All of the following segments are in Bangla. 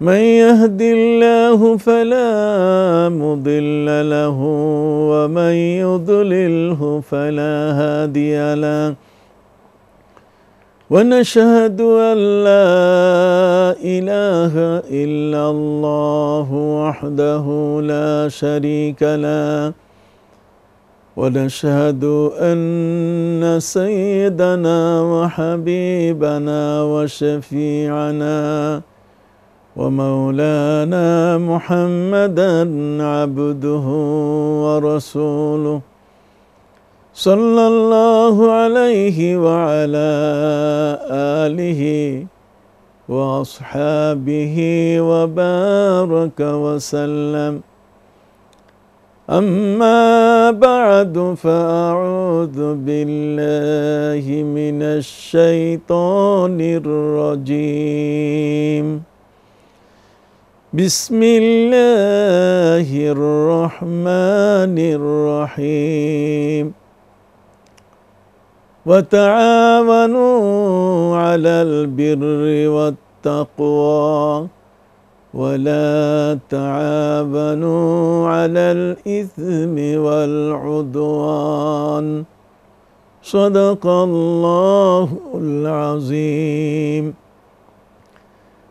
من يهد الله فلا مضل له ومن يضلله فلا هادي له ونشهد أن لا إله إلا الله وحده لا شريك له ونشهد أن سيدنا وحبيبنا وشفيعنا ومولانا محمدا عبده ورسوله صلى الله عليه وعلى آله وأصحابه وبارك وسلم أما بعد فأعوذ بالله من الشيطان الرجيم بسم الله الرحمن الرحيم وتعاونوا على البر والتقوى ولا تعاونوا على الإثم والعدوان صدق الله العظيم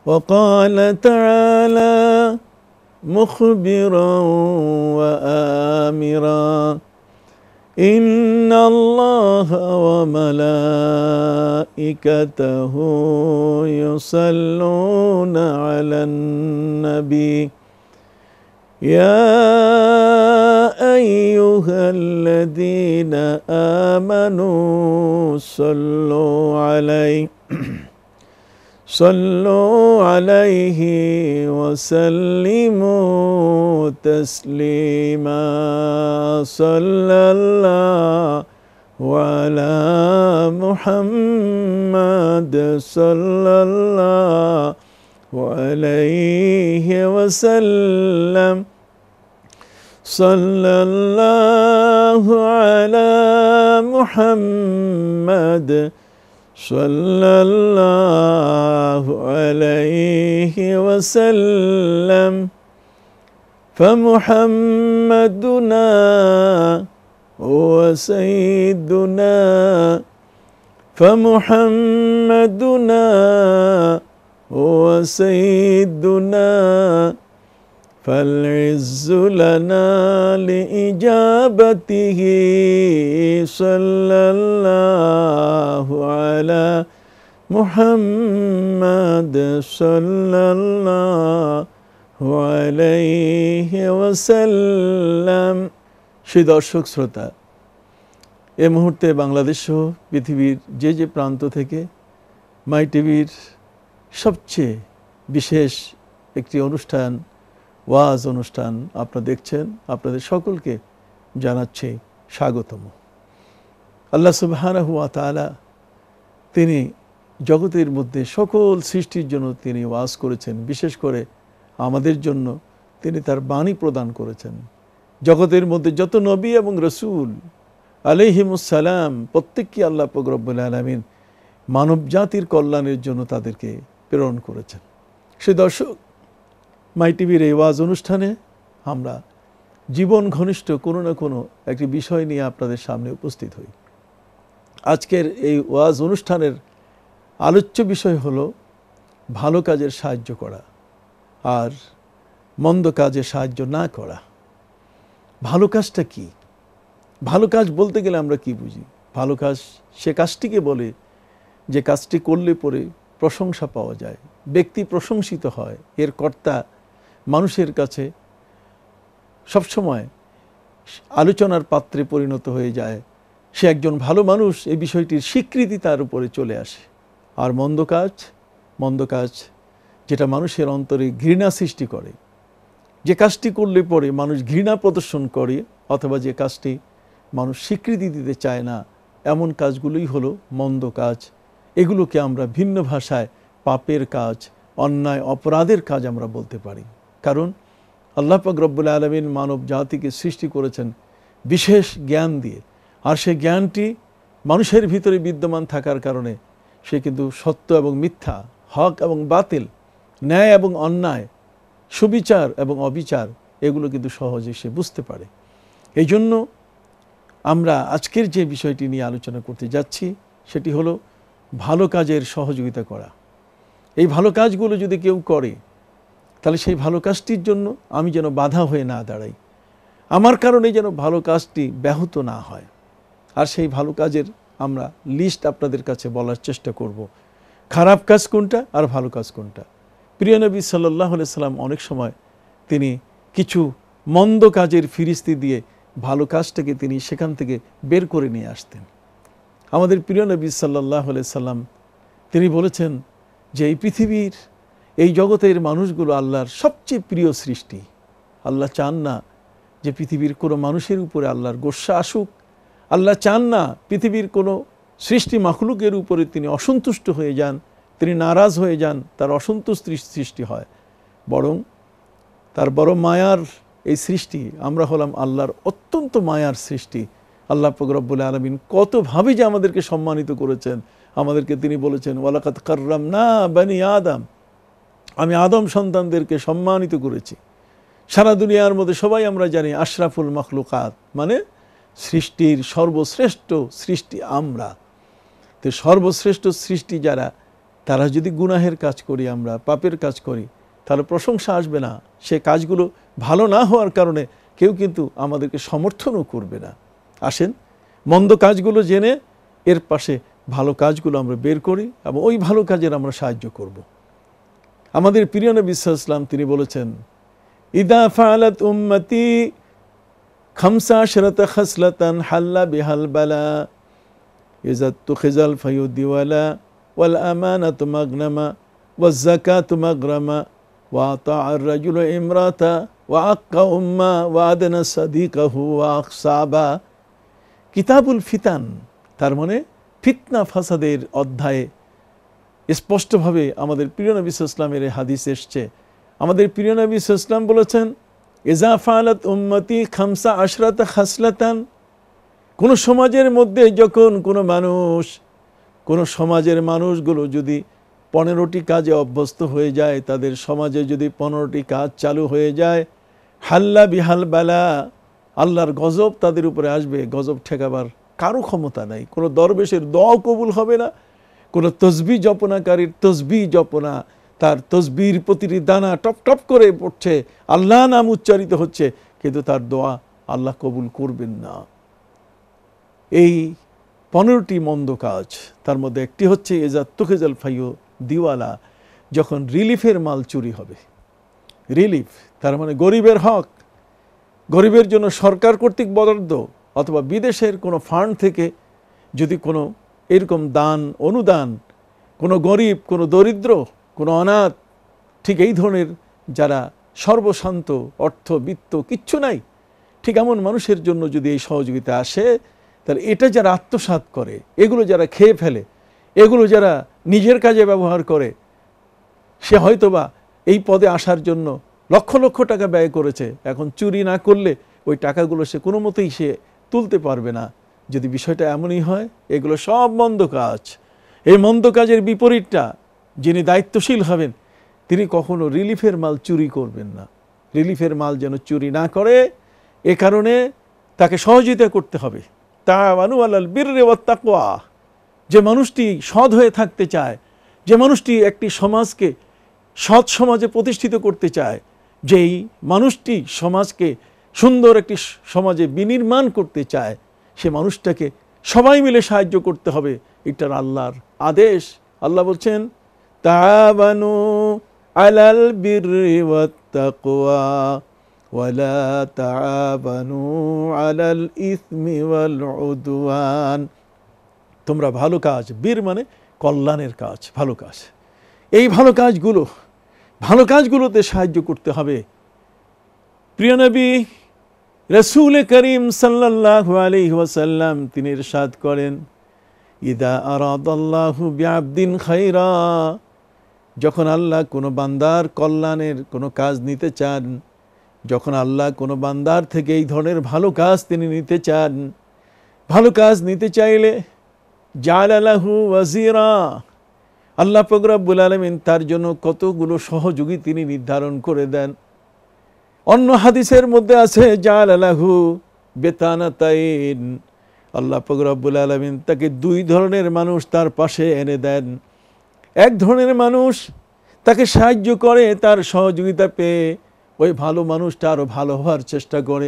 وقال تعالى مخبرا وآمرا إن الله وملائكته يصلون على النبي يا أيها الذين آمنوا صلوا عليه صلوا عليه وسلموا تسليما صلى الله وعلى محمد صلى الله عليه وسلم صلى الله على محمد صلى الله عليه وسلم فمحمدنا هو سيدنا فمحمدنا هو سيدنا فالعز لنا لإجابته صلى الله على محمد صلى الله عليه وسلم সে দর্শক শ্রোতা এ মুহূর্তে বাংলাদেশ সহ পৃথিবীর যে যে প্রান্ত থেকে মাই টিভির সবচেয়ে বিশেষ একটি অনুষ্ঠান ওয়াজ অনুষ্ঠান আপনারা দেখছেন আপনাদের সকলকে জানাচ্ছে স্বাগতম আল্লাহ সুবাহানহুয়া তালা তিনি জগতের মধ্যে সকল সৃষ্টির জন্য তিনি ওয়াজ করেছেন বিশেষ করে আমাদের জন্য তিনি তার বাণী প্রদান করেছেন জগতের মধ্যে যত নবী এবং রসুল আলহিমুসালাম প্রত্যেককে আল্লাহ পকরবুল আলমিন মানব জাতির কল্যাণের জন্য তাদেরকে প্রেরণ করেছেন সে দর্শক মাই টিভির এই ওয়াজ অনুষ্ঠানে আমরা জীবন ঘনিষ্ঠ কোনো না কোনো একটি বিষয় নিয়ে আপনাদের সামনে উপস্থিত হই আজকের এই ওয়াজ অনুষ্ঠানের আলোচ্য বিষয় হলো ভালো কাজের সাহায্য করা আর মন্দ কাজে সাহায্য না করা ভালো কাজটা কি ভালো কাজ বলতে গেলে আমরা কি বুঝি ভালো কাজ সে কাজটিকে বলে যে কাজটি করলে পরে প্রশংসা পাওয়া যায় ব্যক্তি প্রশংসিত হয় এর কর্তা মানুষের কাছে সবসময় আলোচনার পাত্রে পরিণত হয়ে যায় সে একজন ভালো মানুষ এই বিষয়টির স্বীকৃতি তার উপরে চলে আসে আর মন্দ কাজ মন্দ কাজ যেটা মানুষের অন্তরে ঘৃণা সৃষ্টি করে যে কাজটি করলে পরে মানুষ ঘৃণা প্রদর্শন করে অথবা যে কাজটি মানুষ স্বীকৃতি দিতে চায় না এমন কাজগুলোই হলো মন্দ কাজ এগুলোকে আমরা ভিন্ন ভাষায় পাপের কাজ অন্যায় অপরাধের কাজ আমরা বলতে পারি কারণ আল্লাহ পাক রব্বুল আলমিন মানব জাতিকে সৃষ্টি করেছেন বিশেষ জ্ঞান দিয়ে আর সেই জ্ঞানটি মানুষের ভিতরে বিদ্যমান থাকার কারণে সে কিন্তু সত্য এবং মিথ্যা হক এবং বাতিল ন্যায় এবং অন্যায় সুবিচার এবং অবিচার এগুলো কিন্তু সহজে সে বুঝতে পারে এই জন্য আমরা আজকের যে বিষয়টি নিয়ে আলোচনা করতে যাচ্ছি সেটি হলো ভালো কাজের সহযোগিতা করা এই ভালো কাজগুলো যদি কেউ করে তাহলে সেই ভালো কাজটির জন্য আমি যেন বাধা হয়ে না দাঁড়াই আমার কারণে যেন ভালো কাজটি ব্যাহত না হয় আর সেই ভালো কাজের আমরা লিস্ট আপনাদের কাছে বলার চেষ্টা করব। খারাপ কাজ কোনটা আর ভালো কাজ কোনটা প্রিয় নবী সাল্লাহ সাল্লাম অনেক সময় তিনি কিছু মন্দ কাজের ফিরিস্তি দিয়ে ভালো কাজটাকে তিনি সেখান থেকে বের করে নিয়ে আসতেন আমাদের প্রিয় নবী সাল্লাহ সাল্লাম তিনি বলেছেন যে এই পৃথিবীর এই জগতের মানুষগুলো আল্লাহর সবচেয়ে প্রিয় সৃষ্টি আল্লাহ চান না যে পৃথিবীর কোনো মানুষের উপরে আল্লাহর গোস্বা আসুক আল্লাহ চান না পৃথিবীর কোনো সৃষ্টি মাখলুকের উপরে তিনি অসন্তুষ্ট হয়ে যান তিনি নারাজ হয়ে যান তার অসন্তুষ্টি সৃষ্টি হয় বরং তার বড় মায়ার এই সৃষ্টি আমরা হলাম আল্লাহর অত্যন্ত মায়ার সৃষ্টি আল্লাহ ফকরব্বুল আলমিন কতভাবে যে আমাদেরকে সম্মানিত করেছেন আমাদেরকে তিনি বলেছেন ওয়ালাকাত কার্রাম না বানি আদাম আমি আদম সন্তানদেরকে সম্মানিত করেছি সারা দুনিয়ার মধ্যে সবাই আমরা জানি আশরাফুল মখলুকাত মানে সৃষ্টির সর্বশ্রেষ্ঠ সৃষ্টি আমরা তো সর্বশ্রেষ্ঠ সৃষ্টি যারা তারা যদি গুনাহের কাজ করি আমরা পাপের কাজ করি তাহলে প্রশংসা আসবে না সে কাজগুলো ভালো না হওয়ার কারণে কেউ কিন্তু আমাদেরকে সমর্থনও করবে না আসেন মন্দ কাজগুলো জেনে এর পাশে ভালো কাজগুলো আমরা বের করি এবং ওই ভালো কাজের আমরা সাহায্য করবো আমাদের প্রিয় নবী তিনি বলেছেন ইদা ফালাত উম্মতি খামসা শরত খসলতান হাল্লা বিহাল বালা তু খিজাল ফয়ুদ্দিওয়ালা ওয়াল আমানা রাজুল ইমরাতা তুমাগ্রামা وأطاع উম্মা ওয়া وعق أمة وأدن ওয়া আকসাবা কিতাবুল ফিতান তার মানে ফিতনা ফাসাদের অধ্যায়ে স্পষ্টভাবে আমাদের প্রিয় নবী ইসলামের হাদিস এসছে আমাদের প্রিয় নবী ইসলাম বলেছেন এজাফালত উম্মতি খামসা আশরাত খাসলাতান কোনো সমাজের মধ্যে যখন কোনো মানুষ কোনো সমাজের মানুষগুলো যদি পনেরোটি কাজে অভ্যস্ত হয়ে যায় তাদের সমাজে যদি পনেরোটি কাজ চালু হয়ে যায় হাল্লা বিহাল বেলা আল্লাহর গজব তাদের উপরে আসবে গজব ঠেকাবার কারো ক্ষমতা নাই কোনো দরবেশের দ কবুল হবে না কোনো তসবি জপনাকারীর তসবি জপনা তার তসবির প্রতিটি দানা টপ টপ করে পড়ছে আল্লাহ নাম উচ্চারিত হচ্ছে কিন্তু তার দোয়া আল্লাহ কবুল করবেন না এই পনেরোটি মন্দ কাজ তার মধ্যে একটি হচ্ছে এজাত তুখেজাল ফাইও দিওয়ালা যখন রিলিফের মাল চুরি হবে রিলিফ তার মানে গরিবের হক গরিবের জন্য সরকার কর্তৃক বরাদ্দ অথবা বিদেশের কোনো ফান্ড থেকে যদি কোনো এরকম দান অনুদান কোনো গরিব কোনো দরিদ্র কোনো অনাথ ঠিক এই ধরনের যারা সর্বশান্ত অর্থ বিত্ত কিচ্ছু নাই ঠিক এমন মানুষের জন্য যদি এই সহযোগিতা আসে তাহলে এটা যারা আত্মসাত করে এগুলো যারা খেয়ে ফেলে এগুলো যারা নিজের কাজে ব্যবহার করে সে হয়তোবা এই পদে আসার জন্য লক্ষ লক্ষ টাকা ব্যয় করেছে এখন চুরি না করলে ওই টাকাগুলো সে কোনো মতেই সে তুলতে পারবে না যদি বিষয়টা এমনই হয় এগুলো সব মন্দ কাজ এই মন্দ কাজের বিপরীতটা যিনি দায়িত্বশীল হবেন তিনি কখনো রিলিফের মাল চুরি করবেন না রিলিফের মাল যেন চুরি না করে এ কারণে তাকে সহযোগিতা করতে হবে তা মানু আল্লাল বীর তাকোয়া যে মানুষটি সৎ হয়ে থাকতে চায় যে মানুষটি একটি সমাজকে সৎ সমাজে প্রতিষ্ঠিত করতে চায় যেই মানুষটি সমাজকে সুন্দর একটি সমাজে বিনির্মাণ করতে চায় সে মানুষটাকে সবাই মিলে সাহায্য করতে হবে এটার আল্লাহর আদেশ আল্লাহ বলছেন তাবানু আলাল ওয়ালা তাবানু ইসমি তোমরা ভালো কাজ বীর মানে কল্যাণের কাজ ভালো কাজ এই ভালো কাজগুলো ভালো কাজগুলোতে সাহায্য করতে হবে প্রিয়নবী রসুল করিম সাল্লাহ আলী ওয়াসাল্লাম তিনি ইরশাদ করেন ইদা আরাদাল্লাহু বিআবদিন খাইরা যখন আল্লাহ কোনো বান্দার কল্যাণের কোনো কাজ নিতে চান যখন আল্লাহ কোনো বান্দার থেকে এই ধরনের ভালো কাজ তিনি নিতে চান ভালো কাজ নিতে চাইলে জাল আলাহু ওয়াজিরা আল্লাহ পগরাবুল আলমিন তার জন্য কতগুলো সহযোগী তিনি নির্ধারণ করে দেন অন্য হাদিসের মধ্যে আছে জাল আলাহু বেতানাতাইন আল্লাহ ফকরাবুল আলমিন তাকে দুই ধরনের মানুষ তার পাশে এনে দেন এক ধরনের মানুষ তাকে সাহায্য করে তার সহযোগিতা পেয়ে ওই ভালো মানুষটা আরও ভালো হওয়ার চেষ্টা করে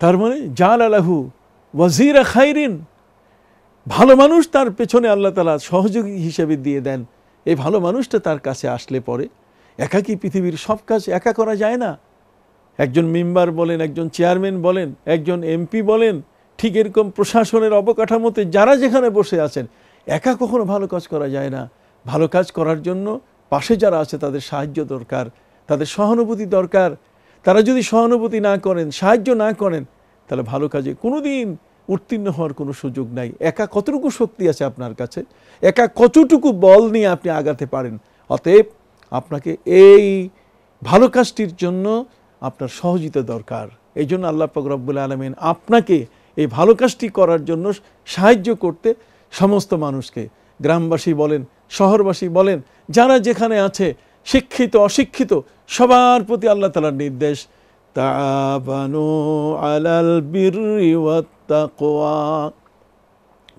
তার মানে জাল আলাহু ওয়াজিরা খাইরিন ভালো মানুষ তার পেছনে আল্লাহ তালা সহযোগী হিসেবে দিয়ে দেন এই ভালো মানুষটা তার কাছে আসলে পরে একাকি পৃথিবীর সব কাজ একা করা যায় না একজন মেম্বার বলেন একজন চেয়ারম্যান বলেন একজন এমপি বলেন ঠিক এরকম প্রশাসনের অবকাঠামোতে যারা যেখানে বসে আছেন একা কখনো ভালো কাজ করা যায় না ভালো কাজ করার জন্য পাশে যারা আছে তাদের সাহায্য দরকার তাদের সহানুভূতি দরকার তারা যদি সহানুভূতি না করেন সাহায্য না করেন তাহলে ভালো কাজে কোনো দিন উত্তীর্ণ হওয়ার কোনো সুযোগ নাই একা কতটুকু শক্তি আছে আপনার কাছে একা কতটুকু বল নিয়ে আপনি আগাতে পারেন অতএব আপনাকে এই ভালো কাজটির জন্য আপনার সহযোগিতা দরকার এই জন্য আল্লাহ রব্বুল আলমিন আপনাকে এই ভালো কাজটি করার জন্য সাহায্য করতে সমস্ত মানুষকে গ্রামবাসী বলেন শহরবাসী বলেন যারা যেখানে আছে শিক্ষিত অশিক্ষিত সবার প্রতি আল্লাহ তালার নির্দেশ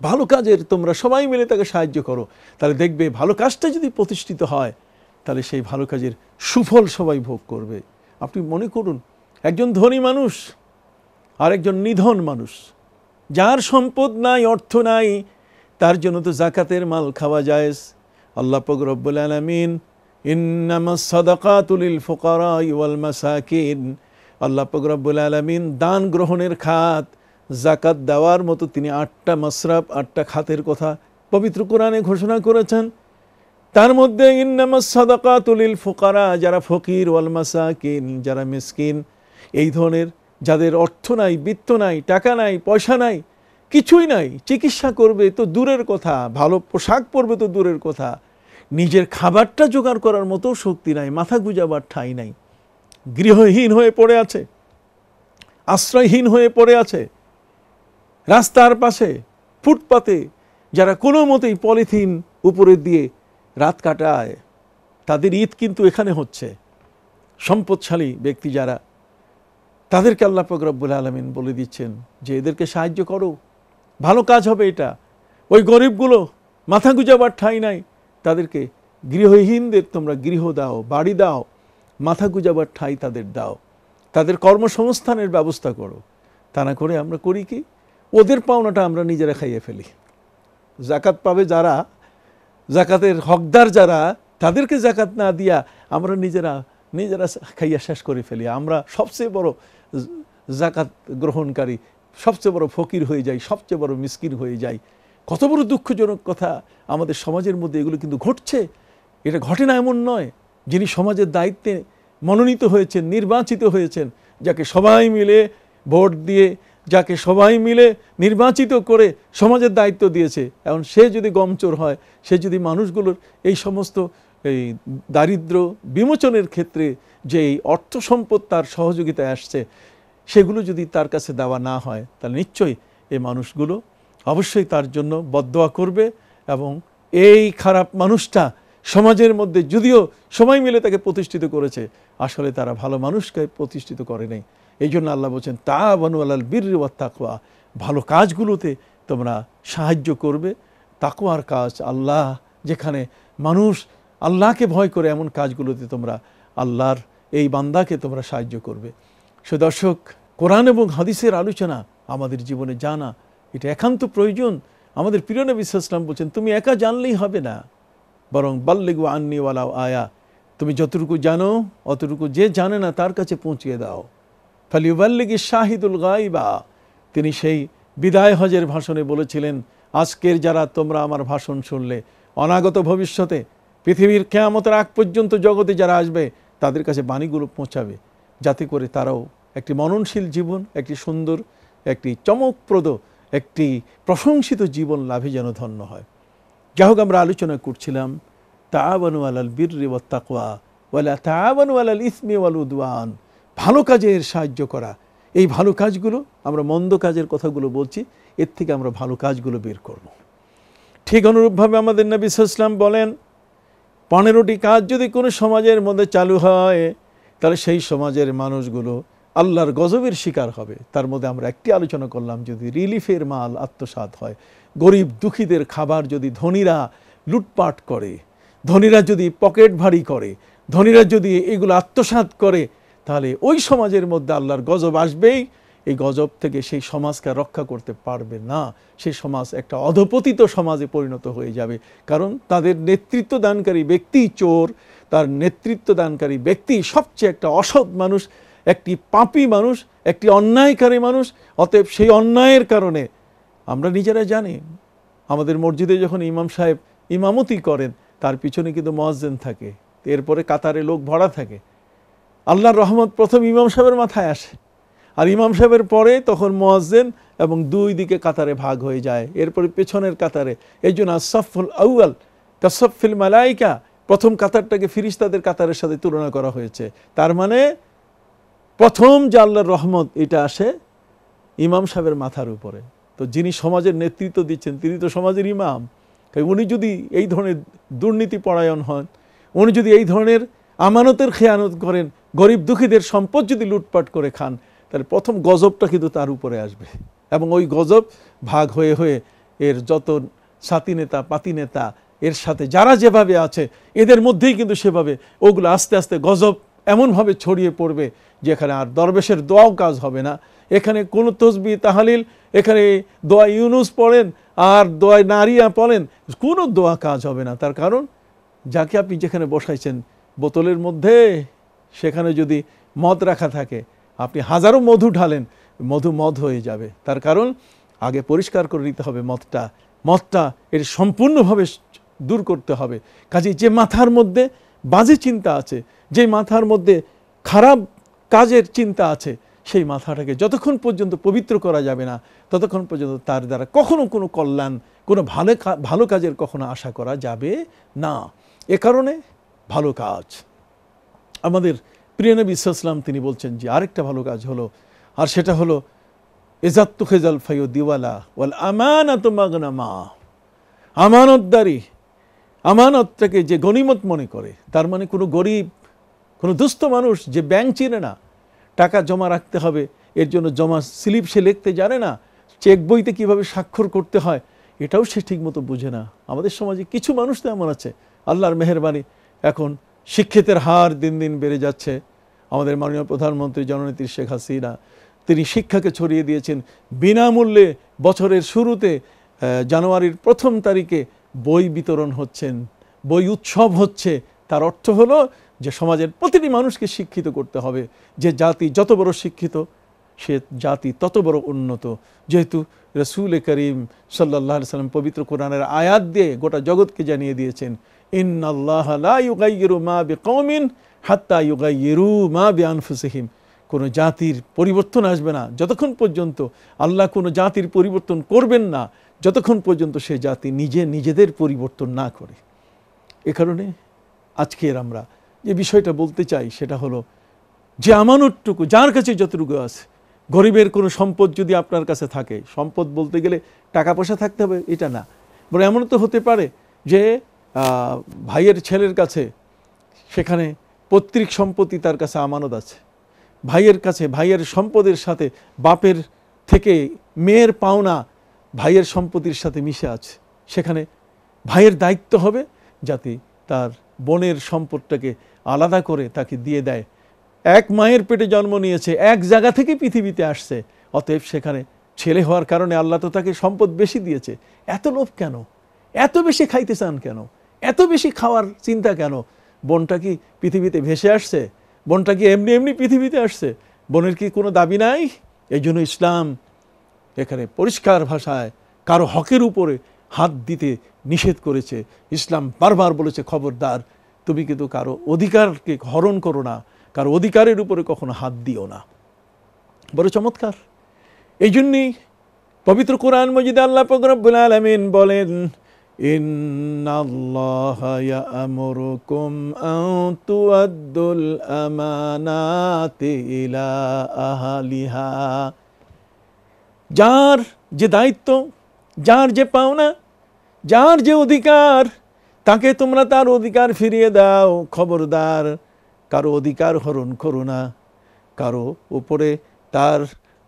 ভালো কাজের তোমরা সবাই মিলে তাকে সাহায্য করো তাহলে দেখবে ভালো কাজটা যদি প্রতিষ্ঠিত হয় তাহলে সেই ভালো কাজের সুফল সবাই ভোগ করবে আপনি মনে করুন একজন ধনী মানুষ আর একজন নিধন মানুষ যার সম্পদ নাই অর্থ নাই তার জন্য তো জাকাতের মাল খাওয়া যায় আল্লাহ পকরবুল আলমিন আলামিন ইন্নামাস সাদাকাতুল আল্লাহ পকরবুল আলমিন আলামিন দান গ্রহণের খাত জাকাত দেওয়ার মতো তিনি আটটা মশরাফ আটটা খাতের কথা পবিত্র কোরআনে ঘোষণা করেছেন তার মধ্যে তুলিল ফোকারা যারা ফকির ওয়ালমাসাকিন যারা মিসকিন এই ধরনের যাদের অর্থ নাই বৃত্ত নাই টাকা নাই পয়সা নাই কিছুই নাই চিকিৎসা করবে তো দূরের কথা ভালো পোশাক পরবে তো দূরের কথা নিজের খাবারটা জোগাড় করার মতো শক্তি নাই মাথা গুজাবার ঠাঁই নাই গৃহহীন হয়ে পড়ে আছে আশ্রয়হীন হয়ে পড়ে আছে রাস্তার পাশে ফুটপাতে যারা কোনো মতেই পলিথিন উপরে দিয়ে রাত কাটায় তাদের ঈদ কিন্তু এখানে হচ্ছে সম্পদশালী ব্যক্তি যারা তাদেরকে আল্লাহ ফকরব্বুল আলমিন বলে দিচ্ছেন যে এদেরকে সাহায্য করো ভালো কাজ হবে এটা ওই গরিবগুলো মাথা গুজাবার ঠাঁই নাই তাদেরকে গৃহহীনদের তোমরা গৃহ দাও বাড়ি দাও মাথা গুজাবার ঠাঁই তাদের দাও তাদের কর্মসংস্থানের ব্যবস্থা করো তা না করে আমরা করি কি ওদের পাওনাটা আমরা নিজেরা খাইয়ে ফেলি জাকাত পাবে যারা জাকাতের হকদার যারা তাদেরকে জাকাত না দিয়া আমরা নিজেরা নিজেরা খাইয়া শেষ করে ফেলি আমরা সবচেয়ে বড় জাকাত গ্রহণকারী সবচেয়ে বড় ফকির হয়ে যাই সবচেয়ে বড় মিসকির হয়ে যাই কত বড় দুঃখজনক কথা আমাদের সমাজের মধ্যে এগুলো কিন্তু ঘটছে এটা ঘটে না এমন নয় যিনি সমাজের দায়িত্বে মনোনীত হয়েছেন নির্বাচিত হয়েছেন যাকে সবাই মিলে ভোট দিয়ে যাকে সবাই মিলে নির্বাচিত করে সমাজের দায়িত্ব দিয়েছে এখন সে যদি গমচোর হয় সে যদি মানুষগুলোর এই সমস্ত এই দারিদ্র বিমোচনের ক্ষেত্রে যে এই অর্থ সম্পদ তার সহযোগিতায় আসছে সেগুলো যদি তার কাছে দেওয়া না হয় তাহলে নিশ্চয়ই এই মানুষগুলো অবশ্যই তার জন্য বদোয়া করবে এবং এই খারাপ মানুষটা সমাজের মধ্যে যদিও সবাই মিলে তাকে প্রতিষ্ঠিত করেছে আসলে তারা ভালো মানুষকে প্রতিষ্ঠিত করে নাই এই জন্য আল্লাহ বলছেন তা বানু আল্লাহ বীর তাকুয়া ভালো কাজগুলোতে তোমরা সাহায্য করবে তাকুয়ার কাজ আল্লাহ যেখানে মানুষ আল্লাহকে ভয় করে এমন কাজগুলোতে তোমরা আল্লাহর এই বান্দাকে তোমরা সাহায্য করবে সে দর্শক কোরআন এবং হাদিসের আলোচনা আমাদের জীবনে জানা এটা একান্ত প্রয়োজন আমাদের প্রিয় নবী বলছেন তুমি একা জানলেই হবে না বরং বাল্লেগু আন্নিওয়ালাও আয়া তুমি যতটুকু জানো অতটুকু যে জানে না তার কাছে পৌঁছিয়ে দাও ফালিউবাল্লিগি শাহিদুল গাইবা তিনি সেই বিদায় হজের ভাষণে বলেছিলেন আজকের যারা তোমরা আমার ভাষণ শুনলে অনাগত ভবিষ্যতে পৃথিবীর কেয়ামতের আগ পর্যন্ত জগতে যারা আসবে তাদের কাছে বাণীগুলো পৌঁছাবে যাতে করে তারাও একটি মননশীল জীবন একটি সুন্দর একটি চমকপ্রদ একটি প্রশংসিত জীবন লাভে যেন ধন্য হয় যাই হোক আমরা আলোচনা করছিলাম আবানু আলাল বীর ওয়াত্তাকওয়া ওয়ালা আবানু আলাল ইসমি ওয়াল উদওয়ান ভালো কাজের সাহায্য করা এই ভালো কাজগুলো আমরা মন্দ কাজের কথাগুলো বলছি এর থেকে আমরা ভালো কাজগুলো বের করব। ঠিক অনুরূপভাবে আমাদের নবী ইসলাম বলেন পনেরোটি কাজ যদি কোনো সমাজের মধ্যে চালু হয় তাহলে সেই সমাজের মানুষগুলো আল্লাহর গজবের শিকার হবে তার মধ্যে আমরা একটি আলোচনা করলাম যদি রিলিফের মাল আত্মসাত হয় গরিব দুঃখীদের খাবার যদি ধনীরা লুটপাট করে ধনীরা যদি পকেট ভারী করে ধনীরা যদি এগুলো আত্মসাত করে তাহলে ওই সমাজের মধ্যে আল্লাহর গজব আসবেই এই গজব থেকে সেই সমাজকে রক্ষা করতে পারবে না সেই সমাজ একটা অধপতিত সমাজে পরিণত হয়ে যাবে কারণ তাদের নেতৃত্ব দানকারী ব্যক্তি চোর তার নেতৃত্ব দানকারী ব্যক্তি সবচেয়ে একটা অসৎ মানুষ একটি পাপি মানুষ একটি অন্যায়কারী মানুষ অতএব সেই অন্যায়ের কারণে আমরা নিজেরা জানি আমাদের মসজিদে যখন ইমাম সাহেব ইমামতি করেন তার পিছনে কিন্তু মোয়াজ্জেন থাকে এরপরে কাতারে লোক ভরা থাকে আল্লাহর রহমত প্রথম ইমাম সাহেবের মাথায় আসে আর ইমাম সাহেবের পরে তখন মোয়াজেন এবং দুই দিকে কাতারে ভাগ হয়ে যায় এরপরে পেছনের কাতারে এই জন্য আসফুল আউয়াল কাসফিল মালাইকা প্রথম কাতারটাকে ফিরিস্তাদের কাতারের সাথে তুলনা করা হয়েছে তার মানে প্রথম যে আল্লাহর রহমত এটা আসে ইমাম সাহেবের মাথার উপরে তো যিনি সমাজের নেতৃত্ব দিচ্ছেন তিনি তো সমাজের ইমাম উনি যদি এই ধরনের দুর্নীতি পরায়ণ হন উনি যদি এই ধরনের আমানতের খেয়ানত করেন গরিব দুঃখীদের সম্পদ যদি লুটপাট করে খান তাহলে প্রথম গজবটা কিন্তু তার উপরে আসবে এবং ওই গজব ভাগ হয়ে হয়ে এর যত সাতি নেতা পাতি নেতা এর সাথে যারা যেভাবে আছে এদের মধ্যেই কিন্তু সেভাবে ওগুলো আস্তে আস্তে গজব এমনভাবে ছড়িয়ে পড়বে যেখানে আর দরবেশের দোয়াও কাজ হবে না এখানে কোনো তসবি তাহালিল এখানে দোয়া ইউনুস পড়েন আর দোয়া নারিয়া পড়েন কোনো দোয়া কাজ হবে না তার কারণ যাকে আপনি যেখানে বসাইছেন বোতলের মধ্যে সেখানে যদি মদ রাখা থাকে আপনি হাজারো মধু ঢালেন মধু মদ হয়ে যাবে তার কারণ আগে পরিষ্কার করে নিতে হবে মদটা মদটা এর সম্পূর্ণভাবে দূর করতে হবে কাজে যে মাথার মধ্যে বাজে চিন্তা আছে যে মাথার মধ্যে খারাপ কাজের চিন্তা আছে সেই মাথাটাকে যতক্ষণ পর্যন্ত পবিত্র করা যাবে না ততক্ষণ পর্যন্ত তার দ্বারা কখনো কোনো কল্যাণ কোনো ভালো ভালো কাজের কখনো আশা করা যাবে না এ কারণে ভালো কাজ আমাদের নবী ইসলাম তিনি বলছেন যে আরেকটা ভালো কাজ হলো আর সেটা হলো এজাত্তু খেজাল ফাইও দিওয়ালা ওয়াল আমানাত মাগনামা আমানতদারি আমানতটাকে যে গণিমত মনে করে তার মানে কোনো গরিব কোনো দুস্থ মানুষ যে ব্যাংক চিনে না টাকা জমা রাখতে হবে এর জন্য জমা স্লিপ সে লিখতে জানে না চেক বইতে কীভাবে স্বাক্ষর করতে হয় এটাও সে ঠিকমতো বুঝে না আমাদের সমাজে কিছু মানুষ তো এমন আছে আল্লাহর মেহরবানি এখন শিক্ষিতের হার দিন দিন বেড়ে যাচ্ছে আমাদের মাননীয় প্রধানমন্ত্রী জননেত্রী শেখ হাসিনা তিনি শিক্ষাকে ছড়িয়ে দিয়েছেন বিনামূল্যে বছরের শুরুতে জানুয়ারির প্রথম তারিখে বই বিতরণ হচ্ছেন বই উৎসব হচ্ছে তার অর্থ হলো যে সমাজের প্রতিটি মানুষকে শিক্ষিত করতে হবে যে জাতি যত বড় শিক্ষিত সে জাতি তত বড় উন্নত যেহেতু রসুল করিম সাল্লাহ সাল্লাম পবিত্র কোরআনের আয়াত দিয়ে গোটা জগৎকে জানিয়ে দিয়েছেন কোন কোনো জাতির পরিবর্তন আসবে না যতক্ষণ পর্যন্ত আল্লাহ কোনো জাতির পরিবর্তন করবেন না যতক্ষণ পর্যন্ত সে জাতি নিজে নিজেদের পরিবর্তন না করে এ কারণে আজকের আমরা যে বিষয়টা বলতে চাই সেটা হলো যে আমানতটুকু যার কাছে যতটুকু আছে গরিবের কোনো সম্পদ যদি আপনার কাছে থাকে সম্পদ বলতে গেলে টাকা পয়সা থাকতে হবে এটা না বলে এমন তো হতে পারে যে ভাইয়ের ছেলের কাছে সেখানে পৈতৃক সম্পত্তি তার কাছে আমানত আছে ভাইয়ের কাছে ভাইয়ের সম্পদের সাথে বাপের থেকে মেয়ের পাওনা ভাইয়ের সম্পত্তির সাথে মিশে আছে সেখানে ভাইয়ের দায়িত্ব হবে যাতে তার বোনের সম্পদটাকে আলাদা করে তাকে দিয়ে দেয় এক মায়ের পেটে জন্ম নিয়েছে এক জায়গা থেকে পৃথিবীতে আসছে অতএব সেখানে ছেলে হওয়ার কারণে আল্লাহ তো তাকে সম্পদ বেশি দিয়েছে এত লোভ কেন এত বেশি খাইতে চান কেন এত বেশি খাওয়ার চিন্তা কেন বনটা কি পৃথিবীতে ভেসে আসছে বনটা কি এমনি এমনি পৃথিবীতে আসছে বনের কি কোনো দাবি নাই এই জন্য ইসলাম এখানে পরিষ্কার ভাষায় কারো হকের উপরে হাত দিতে নিষেধ করেছে ইসলাম বারবার বলেছে খবরদার তুমি কিন্তু কারো অধিকারকে হরণ করো না কারো অধিকারের উপরে কখনো হাত দিও না বড় চমৎকার এই জন্যেই পবিত্র কোরআন মজিদ আল্লাহ ফকরবুল আলমিন বলেন إن الله يأمركم أن تؤدوا الأمانات إلى أهلها যার যে দায়িত্ব যার যে পাওনা যার যে অধিকার তাকে তোমরা তার অধিকার ফিরিয়ে দাও খবরদার কারো অধিকার হরণ করো না কারো উপরে তার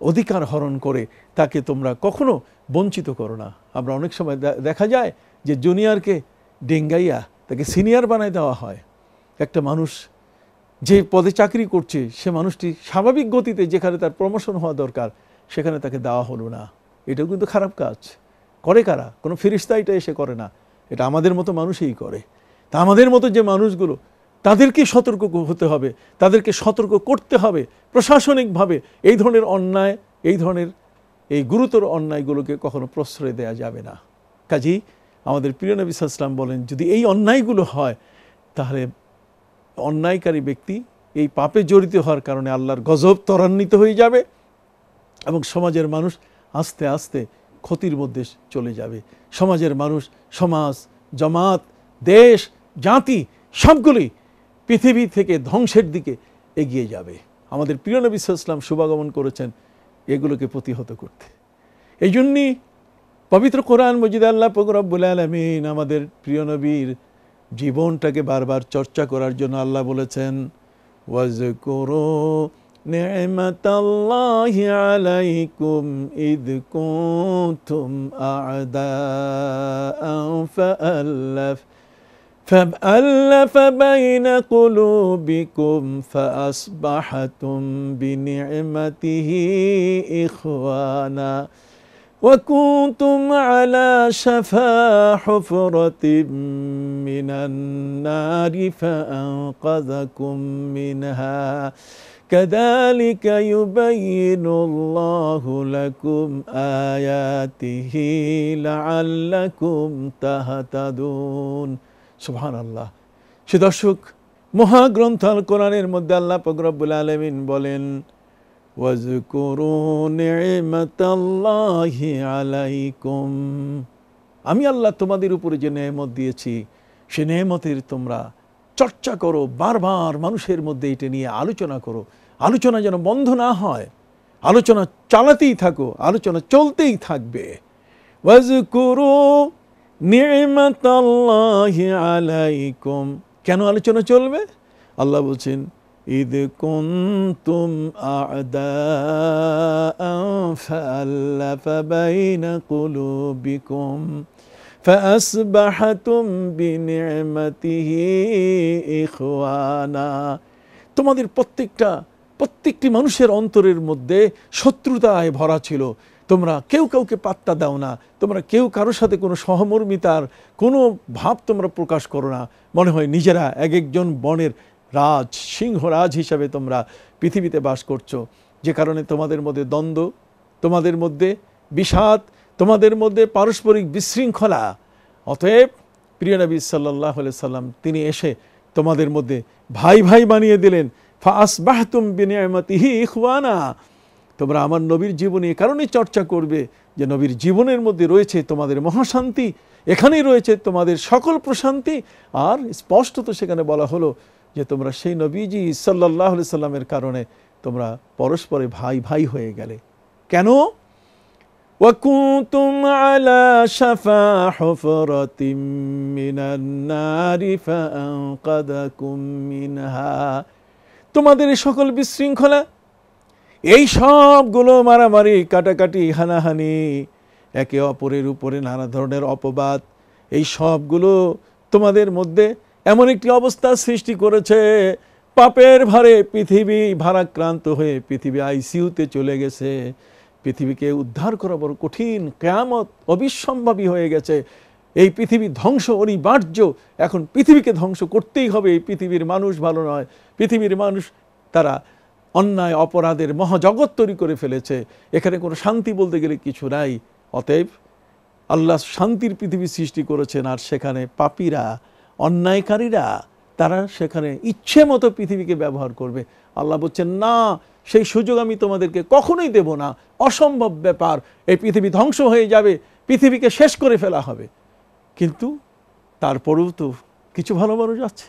অধিকার হরণ করে তাকে তোমরা কখনো বঞ্চিত করো না আমরা অনেক সময় দেখা যায় যে জুনিয়রকে ডেঙ্গাইয়া তাকে সিনিয়র বানায় দেওয়া হয় একটা মানুষ যে পদে চাকরি করছে সে মানুষটি স্বাভাবিক গতিতে যেখানে তার প্রমোশন হওয়া দরকার সেখানে তাকে দেওয়া হলো না এটাও কিন্তু খারাপ কাজ করে কারা কোনো ফিরিস্তা এটা এসে করে না এটা আমাদের মতো মানুষই করে তা আমাদের মতো যে মানুষগুলো তাদেরকে সতর্ক হতে হবে তাদেরকে সতর্ক করতে হবে প্রশাসনিকভাবে এই ধরনের অন্যায় এই ধরনের এই গুরুতর অন্যায়গুলোকে কখনো প্রশ্রয় দেয়া যাবে না কাজেই আমাদের প্রিয় নবী সাল্লাম বলেন যদি এই অন্যায়গুলো হয় তাহলে অন্যায়কারী ব্যক্তি এই পাপে জড়িত হওয়ার কারণে আল্লাহর গজব ত্বরান্বিত হয়ে যাবে এবং সমাজের মানুষ আস্তে আস্তে ক্ষতির মধ্যে চলে যাবে সমাজের মানুষ সমাজ জমাত দেশ জাতি সবগুলি পৃথিবী থেকে ধ্বংসের দিকে এগিয়ে যাবে আমাদের প্রিয় নবী সাল্লাম শুভাগমন করেছেন এগুলোকে প্রতিহত করতে এই জন্যই পবিত্র কোরআন মজিদ আল্লাহ ফকরবুল আলমিন আমাদের প্রিয় নবীর জীবনটাকে বারবার চর্চা করার জন্য আল্লাহ বলেছেন ওয়াজ করো নি'মাতাল্লাহি আলাইকুম ইদ কুনতুম আ'দাআন ফa'alaf فألف بين قلوبكم فأصبحتم بنعمته إخواناً وكنتم على شفا حفرة من النار فأنقذكم منها كذلك يبين الله لكم آياته لعلكم تهتدون سبحان الله সে দর্শক মহাগ্রন্থাল কোরআনের মধ্যে আল্লাহ পকরবুল আলমিন আমি আল্লাহ তোমাদের উপরে যে নেয়ামত দিয়েছি সে নেয়ামতের তোমরা চর্চা করো বারবার মানুষের মধ্যে এটা নিয়ে আলোচনা করো আলোচনা যেন বন্ধ না হয় আলোচনা চালাতেই থাকো আলোচনা চলতেই থাকবে কেন আলোচনা চলবে আল্লাহ বলছেন إذ كنتم أعداء فألف بين قلوبكم فأصبحتم بنعمته إخوانا তোমাদের প্রত্যেকটা প্রত্যেকটি মানুষের অন্তরের মধ্যে শত্রুতায় ভরা ছিল তোমরা কেউ কাউকে পাত্তা দাও না তোমরা কেউ কারোর সাথে কোনো সহমর্মিতার কোনো ভাব তোমরা প্রকাশ করো না মনে হয় নিজেরা এক একজন বনের রাজ সিংহরাজ হিসাবে তোমরা পৃথিবীতে বাস করছো যে কারণে তোমাদের মধ্যে দ্বন্দ্ব তোমাদের মধ্যে বিষাদ তোমাদের মধ্যে পারস্পরিক বিশৃঙ্খলা অতএব প্রিয় নবী সাল্লাহ সাল্লাম তিনি এসে তোমাদের মধ্যে ভাই ভাই বানিয়ে দিলেন ফাঁস বাহতুম তুম বিনিয়মতিহি ইখওয়ানা তোমরা আমার নবীর জীবনে এ কারণেই চর্চা করবে যে নবীর জীবনের মধ্যে রয়েছে তোমাদের মহাশান্তি এখানেই রয়েছে তোমাদের সকল প্রশান্তি আর স্পষ্টত সেখানে বলা হলো যে তোমরা সেই নবীজি ইসাল্লাহ সাল্লামের কারণে তোমরা পরস্পরে ভাই ভাই হয়ে গেলে কেন وكنتم على شفا حفرة من النار فأنقذكم منها তোমাদের এই সকল বিশৃঙ্খলা এই সবগুলো মারামারি কাটাকাটি হানাহানি একে অপরের উপরে নানা ধরনের অপবাদ এই সবগুলো তোমাদের মধ্যে এমন একটি অবস্থা সৃষ্টি করেছে পাপের ভারে পৃথিবী ভারাক্রান্ত হয়ে পৃথিবী আইসিউতে চলে গেছে পৃথিবীকে উদ্ধার করা বড় কঠিন কেয়ামত অবিসম্ভাবী হয়ে গেছে এই পৃথিবী ধ্বংস অনিবার্য এখন পৃথিবীকে ধ্বংস করতেই হবে এই পৃথিবীর মানুষ ভালো নয় পৃথিবীর মানুষ তারা অন্যায় অপরাধের মহাজগৎ তৈরি করে ফেলেছে এখানে কোনো শান্তি বলতে গেলে কিছু নাই অতএব আল্লাহ শান্তির পৃথিবী সৃষ্টি করেছেন আর সেখানে পাপীরা অন্যায়কারীরা তারা সেখানে ইচ্ছে মতো পৃথিবীকে ব্যবহার করবে আল্লাহ বলছেন না সেই সুযোগ আমি তোমাদেরকে কখনোই দেব না অসম্ভব ব্যাপার এই পৃথিবী ধ্বংস হয়ে যাবে পৃথিবীকে শেষ করে ফেলা হবে কিন্তু তারপরেও তো কিছু ভালো মানুষ আছে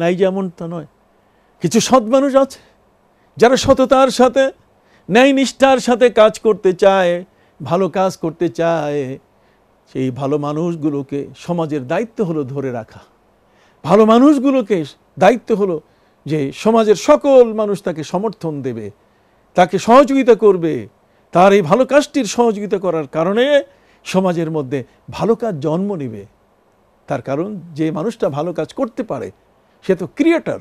নাই যেমন তা নয় কিছু সৎ মানুষ আছে যারা সততার সাথে ন্যায় নিষ্ঠার সাথে কাজ করতে চায় ভালো কাজ করতে চায় সেই ভালো মানুষগুলোকে সমাজের দায়িত্ব হলো ধরে রাখা ভালো মানুষগুলোকে দায়িত্ব হলো যে সমাজের সকল মানুষ তাকে সমর্থন দেবে তাকে সহযোগিতা করবে তার এই ভালো কাজটির সহযোগিতা করার কারণে সমাজের মধ্যে ভালো কাজ জন্ম নেবে তার কারণ যে মানুষটা ভালো কাজ করতে পারে সে তো ক্রিয়েটার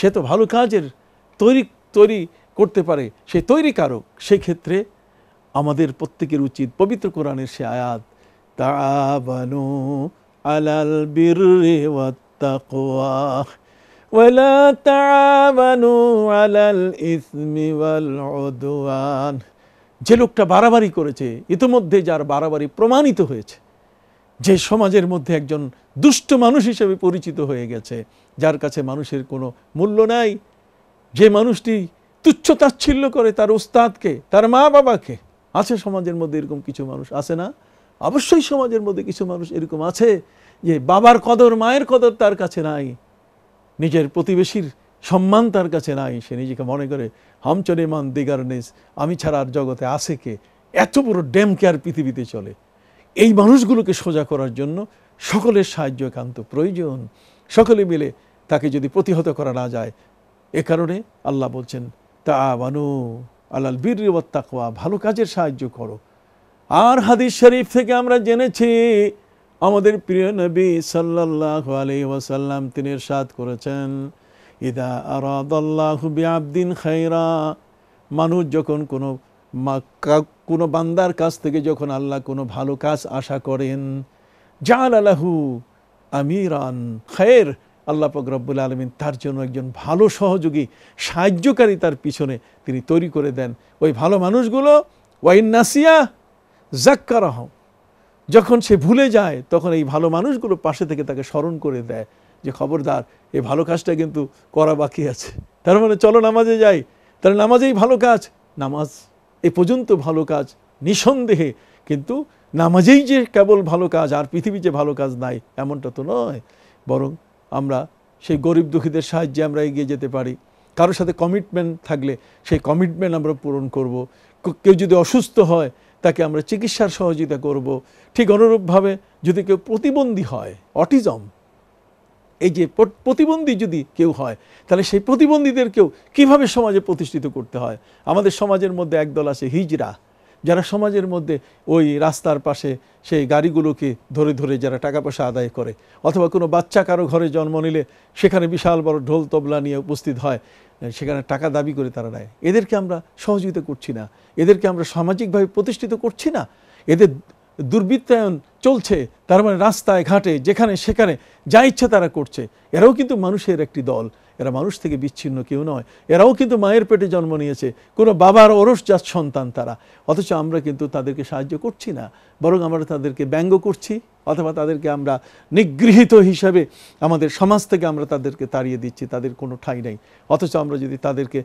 সে তো ভালো কাজের তৈরি তৈরি করতে পারে সে তৈরি কারক সেক্ষেত্রে আমাদের প্রত্যেকের উচিত পবিত্র কোরআনের সে আয়াত تعاونوا على البر والتقوى ولا تعاونوا على الإثم والعدوان যে লোকটা বাড়াবাড়ি করেছে ইতিমধ্যে যার বাড়াবাড়ি প্রমাণিত হয়েছে যে সমাজের মধ্যে একজন দুষ্ট মানুষ হিসেবে পরিচিত হয়ে গেছে যার কাছে মানুষের কোনো মূল্য নাই যে মানুষটি তুচ্ছতাচ্ছিল্য করে তার উস্তাদকে তার মা বাবাকে আছে সমাজের মধ্যে এরকম কিছু মানুষ আছে না অবশ্যই সমাজের মধ্যে কিছু মানুষ এরকম আছে যে বাবার কদর মায়ের কদর তার কাছে নাই নিজের প্রতিবেশীর সম্মান তার কাছে নাই সে নিজেকে মনে করে হামচরে মান দিগারনেস আমি ছাড়া আর জগতে আছে কে এত বড় ড্যাম কেয়ার পৃথিবীতে চলে এই মানুষগুলোকে সোজা করার জন্য সকলের সাহায্য একান্ত প্রয়োজন সকলে মিলে তাকে যদি প্রতিহত করা না যায় এ কারণে আল্লাহ বলছেন তা বানু আল্লাহ বীর তাকওয়া ভালো কাজের সাহায্য করো আর হাদিস শরীফ থেকে আমরা জেনেছি আমাদের প্রিয় নবী সাল্লাহ আলি ওসাল্লাম তিনি সাদ করেছেন ইদা আরাদাল্লাহু বিআবদিন খাইরা মানুষ যখন কোনো কোনো বান্দার কাছ থেকে যখন আল্লাহ কোনো ভালো কাজ আশা করেন জাল আলাহু আমিরান খায়ের আল্লাহ রব্বুল আলমিন তার জন্য একজন ভালো সহযোগী সাহায্যকারী তার পিছনে তিনি তৈরি করে দেন ওই ভালো মানুষগুলো ওয়াইন নাসিয়া জাক্কারাহ যখন সে ভুলে যায় তখন এই ভালো মানুষগুলো পাশে থেকে তাকে স্মরণ করে দেয় যে খবরদার এই ভালো কাজটা কিন্তু করা বাকি আছে তার মানে চলো নামাজে যাই তাহলে নামাজেই ভালো কাজ নামাজ এ পর্যন্ত ভালো কাজ নিঃসন্দেহে কিন্তু নামাজেই যে কেবল ভালো কাজ আর পৃথিবী যে ভালো কাজ নাই এমনটা তো নয় বরং আমরা সেই গরিব দুঃখীদের সাহায্যে আমরা এগিয়ে যেতে পারি কারোর সাথে কমিটমেন্ট থাকলে সেই কমিটমেন্ট আমরা পূরণ করব কেউ যদি অসুস্থ হয় তাকে আমরা চিকিৎসার সহযোগিতা করব। ঠিক অনুরূপভাবে যদি কেউ প্রতিবন্ধী হয় অটিজম এই যে প্রতিবন্ধী যদি কেউ হয় তাহলে সেই প্রতিবন্ধীদেরকেও কিভাবে সমাজে প্রতিষ্ঠিত করতে হয় আমাদের সমাজের মধ্যে একদল আছে হিজরা যারা সমাজের মধ্যে ওই রাস্তার পাশে সেই গাড়িগুলোকে ধরে ধরে যারা টাকা পয়সা আদায় করে অথবা কোনো বাচ্চা কারো ঘরে জন্ম নিলে সেখানে বিশাল বড় ঢোল তবলা নিয়ে উপস্থিত হয় সেখানে টাকা দাবি করে তারা নেয় এদেরকে আমরা সহযোগিতা করছি না এদেরকে আমরা সামাজিকভাবে প্রতিষ্ঠিত করছি না এদের দুর্বৃত্তায়ন চলছে তার মানে রাস্তায় ঘাটে যেখানে সেখানে যা ইচ্ছা তারা করছে এরাও কিন্তু মানুষের একটি দল এরা মানুষ থেকে বিচ্ছিন্ন কেউ নয় এরাও কিন্তু মায়ের পেটে জন্ম নিয়েছে কোনো বাবার অরস যা সন্তান তারা অথচ আমরা কিন্তু তাদেরকে সাহায্য করছি না বরং আমরা তাদেরকে ব্যঙ্গ করছি অথবা তাদেরকে আমরা নিগৃহীত হিসাবে আমাদের সমাজ থেকে আমরা তাদেরকে তাড়িয়ে দিচ্ছি তাদের কোনো ঠাঁই নেই অথচ আমরা যদি তাদেরকে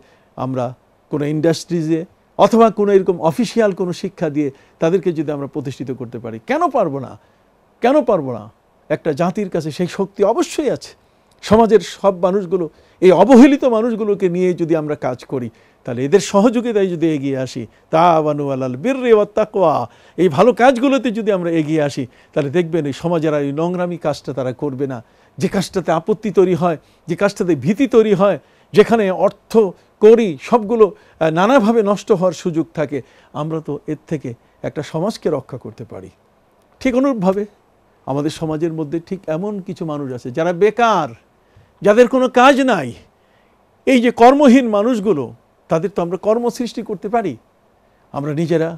আমরা কোনো ইন্ডাস্ট্রিজে অথবা কোনো এরকম অফিসিয়াল কোনো শিক্ষা দিয়ে তাদেরকে যদি আমরা প্রতিষ্ঠিত করতে পারি কেন পারবো না কেন পারবো না একটা জাতির কাছে সেই শক্তি অবশ্যই আছে সমাজের সব মানুষগুলো এই অবহেলিত মানুষগুলোকে নিয়ে যদি আমরা কাজ করি তাহলে এদের সহযোগিতায় যদি এগিয়ে আসি তা বানু আলাল বীর রে তাকোয়া এই ভালো কাজগুলোতে যদি আমরা এগিয়ে আসি তাহলে দেখবেন এই সমাজের আর এই নোংরামি কাজটা তারা করবে না যে কাজটাতে আপত্তি তৈরি হয় যে কাজটাতে ভীতি তৈরি হয় যেখানে অর্থ করি সবগুলো নানাভাবে নষ্ট হওয়ার সুযোগ থাকে আমরা তো এর থেকে একটা সমাজকে রক্ষা করতে পারি ঠিক অনুরূপভাবে আমাদের সমাজের মধ্যে ঠিক এমন কিছু মানুষ আছে যারা বেকার যাদের কোনো কাজ নাই এই যে কর্মহীন মানুষগুলো তাদের তো আমরা কর্ম সৃষ্টি করতে পারি আমরা নিজেরা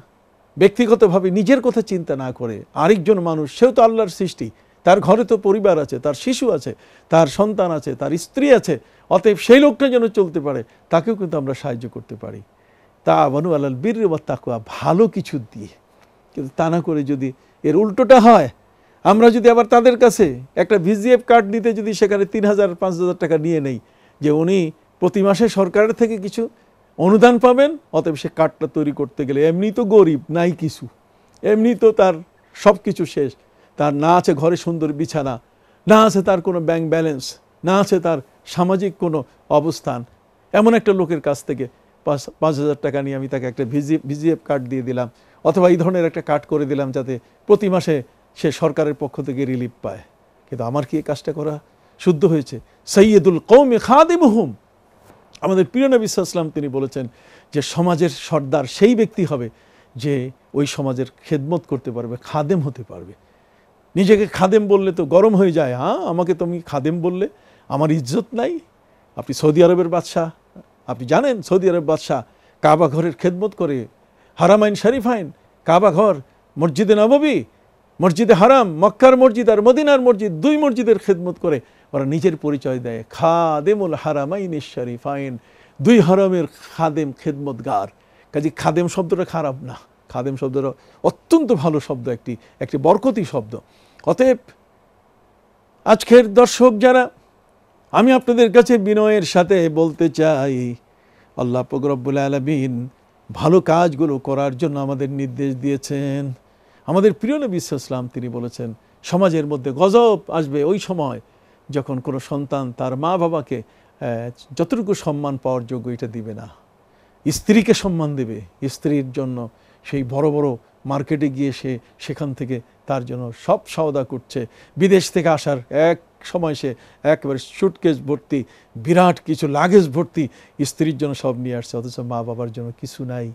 ব্যক্তিগতভাবে নিজের কথা চিন্তা না করে আরেকজন মানুষ সেও তো আল্লাহর সৃষ্টি তার ঘরে তো পরিবার আছে তার শিশু আছে তার সন্তান আছে তার স্ত্রী আছে অতএব সেই লোকটা যেন চলতে পারে তাকেও কিন্তু আমরা সাহায্য করতে পারি তা বানু আল্লাহ বীর বা তাকুয়া ভালো কিছু দিয়ে কিন্তু তা না করে যদি এর উল্টোটা হয় আমরা যদি আবার তাদের কাছে একটা ভিজিএফ কার্ড নিতে যদি সেখানে তিন হাজার পাঁচ হাজার টাকা নিয়ে নেই যে উনি প্রতি মাসে সরকারের থেকে কিছু অনুদান পাবেন অতএব সে কার্ডটা তৈরি করতে গেলে এমনি তো গরিব নাই কিছু এমনি তো তার সব কিছু শেষ তার না আছে ঘরে সুন্দর বিছানা না আছে তার কোনো ব্যাংক ব্যালেন্স না আছে তার সামাজিক কোনো অবস্থান এমন একটা লোকের কাছ থেকে পাঁচ পাঁচ হাজার টাকা নিয়ে আমি তাকে একটা ভিজি ভিজিএফ কার্ড দিয়ে দিলাম অথবা এই ধরনের একটা কার্ড করে দিলাম যাতে প্রতি মাসে সে সরকারের পক্ষ থেকে রিলিফ পায় কিন্তু আমার কি এই কাজটা করা শুদ্ধ হয়েছে সৈয়দুল কৌমে খাদিম হুম আমাদের প্রিয়নবী ইসলাম তিনি বলেছেন যে সমাজের সর্দার সেই ব্যক্তি হবে যে ওই সমাজের খেদমত করতে পারবে খাদেম হতে পারবে নিজেকে খাদেম বললে তো গরম হয়ে যায় হ্যাঁ আমাকে তুমি খাদেম বললে আমার ইজ্জত নাই আপনি সৌদি আরবের বাদশাহ আপনি জানেন সৌদি আরব বাদশাহ কাবা ঘরের খেদমত করে হারামাইন শরীফাইন কাবা ঘর মসজিদে নববী মসজিদে হারাম মক্কার মসজিদ আর মদিনার মসজিদ দুই মসজিদের খেদমত করে ওরা নিজের পরিচয় দেয় খাদেমুল হারামাইন শরীফ আইন দুই হারামের খাদেম খেদমতগার কাজে খাদেম শব্দটা খারাপ না খাদেম শব্দটা অত্যন্ত ভালো শব্দ একটি একটি বরকতি শব্দ অতএব আজকের দর্শক যারা আমি আপনাদের কাছে বিনয়ের সাথে বলতে চাই আল্লাহ পকরবুল আলমিন ভালো কাজগুলো করার জন্য আমাদের নির্দেশ দিয়েছেন আমাদের প্রিয় নবী ইসলাম তিনি বলেছেন সমাজের মধ্যে গজব আসবে ওই সময় যখন কোনো সন্তান তার মা বাবাকে যতটুকু সম্মান পাওয়ার যোগ্য এটা দিবে না স্ত্রীকে সম্মান দেবে স্ত্রীর জন্য সেই বড় বড় মার্কেটে গিয়ে সে সেখান থেকে তার জন্য সব সওদা করছে বিদেশ থেকে আসার এক সময় সে একবারে সুটকেস ভর্তি বিরাট কিছু লাগেজ ভর্তি স্ত্রীর জন্য সব নিয়ে আসছে অথচ মা বাবার জন্য কিছু নাই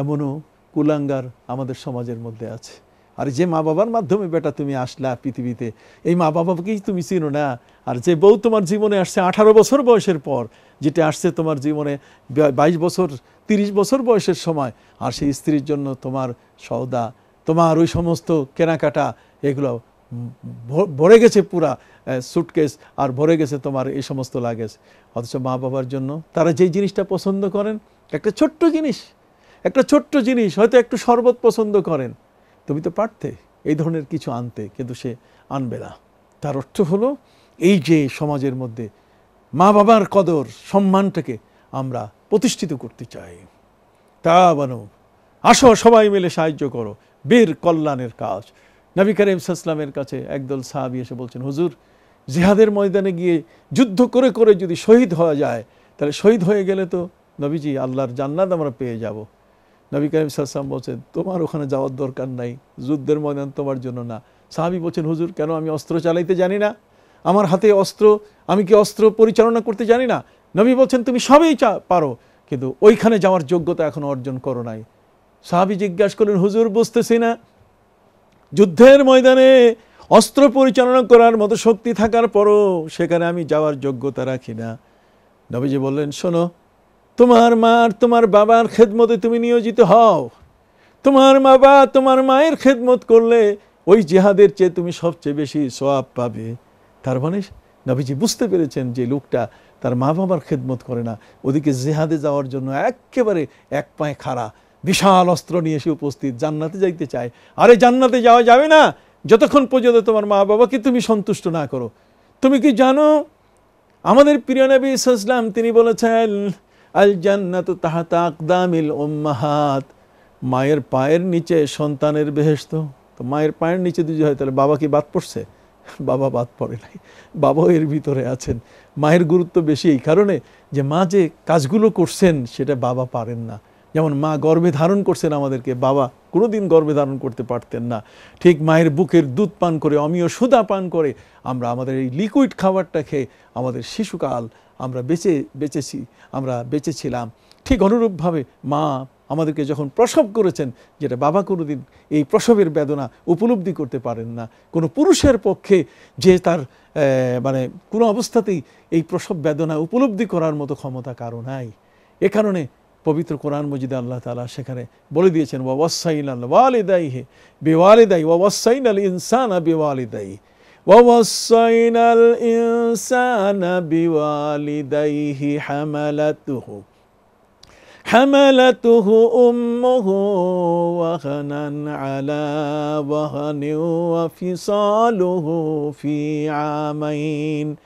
এমনও কুলাঙ্গার আমাদের সমাজের মধ্যে আছে আর যে মা বাবার মাধ্যমে বেটা তুমি আসলা পৃথিবীতে এই মা বাবাকেই তুমি চিনো না আর যে বউ তোমার জীবনে আসছে আঠারো বছর বয়সের পর যেটা আসছে তোমার জীবনে বাইশ বছর তিরিশ বছর বয়সের সময় আর সেই স্ত্রীর জন্য তোমার সৌদা তোমার ওই সমস্ত কেনাকাটা এগুলো ভরে গেছে পুরা সুটকেস আর ভরে গেছে তোমার এই সমস্ত লাগেজ অথচ মা বাবার জন্য তারা যেই জিনিসটা পছন্দ করেন একটা ছোট্ট জিনিস একটা ছোট্ট জিনিস হয়তো একটু শরবত পছন্দ করেন তুমি তো পারতে এই ধরনের কিছু আনতে কিন্তু সে আনবে না তার অর্থ হলো এই যে সমাজের মধ্যে মা বাবার কদর সম্মানটাকে আমরা প্রতিষ্ঠিত করতে চাই তা বানো আসো সবাই মিলে সাহায্য করো বীর কল্যাণের কাজ নবী করিম সাল্লামের কাছে একদল সাহাবি এসে বলছেন হুজুর জিহাদের ময়দানে গিয়ে যুদ্ধ করে করে যদি শহীদ হওয়া যায় তাহলে শহীদ হয়ে গেলে তো নবীজি আল্লাহর জান্নাত আমরা পেয়ে যাব নবী করিম সাল্লাম বলছেন তোমার ওখানে যাওয়ার দরকার নাই যুদ্ধের ময়দান তোমার জন্য না সাহাবি বলছেন হুজুর কেন আমি অস্ত্র চালাইতে জানি না আমার হাতে অস্ত্র আমি কি অস্ত্র পরিচালনা করতে জানি না নবী বলছেন তুমি সবই পারো কিন্তু ওইখানে যাওয়ার যোগ্যতা এখন অর্জন করো নাই সাহাবি জিজ্ঞাসা করলেন হুজুর বুঝতেছি না যুদ্ধের ময়দানে অস্ত্র পরিচালনা করার মতো শক্তি থাকার পরও সেখানে আমি যাওয়ার যোগ্যতা রাখি না নবীজি বললেন শোনো তোমার মার তোমার বাবার খেদমতে তুমি নিয়োজিত হও তোমার বাবা তোমার মায়ের খেদমত করলে ওই জেহাদের চেয়ে তুমি সবচেয়ে বেশি সোয়াব পাবে তার মানে নবীজি বুঝতে পেরেছেন যে লোকটা তার মা বাবার খেদমত করে না ওদিকে জেহাদে যাওয়ার জন্য একেবারে এক পায়ে খাড়া বিশাল অস্ত্র নিয়ে এসে উপস্থিত জান্নাতে যাইতে চায় আরে জান্নাতে যাওয়া যাবে না যতক্ষণ পর্যন্ত তোমার মা বাবাকে তুমি সন্তুষ্ট না করো তুমি কি জানো আমাদের প্রিয় নবী ইসলাম তিনি বলেছেন আল জান্নাত তাহাতা আকদামিল ওম্মাহাত মায়ের পায়ের নিচে সন্তানের বেহেস্ত তো মায়ের পায়ের নিচে দুজন হয় তাহলে বাবা কি বাদ পড়ছে বাবা বাদ পড়ে নাই বাবাও এর ভিতরে আছেন মায়ের গুরুত্ব বেশি এই কারণে যে মা যে কাজগুলো করছেন সেটা বাবা পারেন না যেমন মা গর্ভে ধারণ করছেন আমাদেরকে বাবা কোনোদিন গর্ভে ধারণ করতে পারতেন না ঠিক মায়ের বুকের দুধ পান করে অমীয় সুদা পান করে আমরা আমাদের এই লিকুইড খাবারটা খেয়ে আমাদের শিশুকাল আমরা বেঁচে বেঁচেছি আমরা বেঁচেছিলাম ঠিক অনুরূপভাবে মা আমাদেরকে যখন প্রসব করেছেন যেটা বাবা কোনোদিন এই প্রসবের বেদনা উপলব্ধি করতে পারেন না কোনো পুরুষের পক্ষে যে তার মানে কোনো অবস্থাতেই এই প্রসব বেদনা উপলব্ধি করার মতো ক্ষমতা কারো নাই এ কারণে পবিত্র কোরআন মজিদা আল্লাহ তালা সেখানে বলে দিয়েছেন ওয়াসাইন আল ওয়ালেদাই হে বেওয়ালেদাই ওয়াসাইন আল ইনসান আ বেওয়ালেদাই ووصينا الإنسان بوالديه حملته حملته أمه وهنا على وهن وفصاله في عامين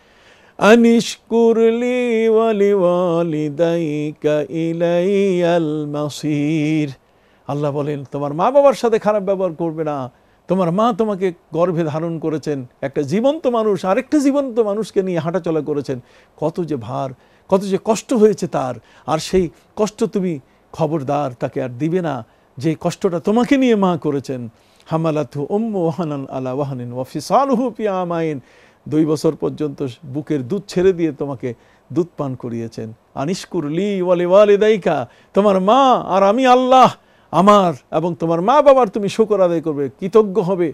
أن اشكر لي ولوالديك إلي المصير আল্লাহ বলেন তোমার মা বাবার সাথে খারাপ ব্যবহার করবে না তোমার মা তোমাকে গর্ভে ধারণ করেছেন একটা জীবন্ত মানুষ আরেকটা জীবন্ত মানুষকে নিয়ে হাঁটাচলা করেছেন কত যে ভার কত যে কষ্ট হয়েছে তার আর সেই কষ্ট তুমি খবরদার তাকে আর দিবে না যে কষ্টটা তোমাকে নিয়ে মা করেছেন হামালাথু ওম ওহানান আলা ওয়াহানিন ওয়াফিসালহু পিয়ামাইন দুই বছর পর্যন্ত বুকের দুধ ছেড়ে দিয়ে তোমাকে দুধ পান করিয়েছেন আনিসকুর লি ওয়ালে ওয়ালে দায়িকা তোমার মা আর আমি আল্লাহ আমার এবং তোমার মা বাবার তুমি শুকর আদায় করবে কৃতজ্ঞ হবে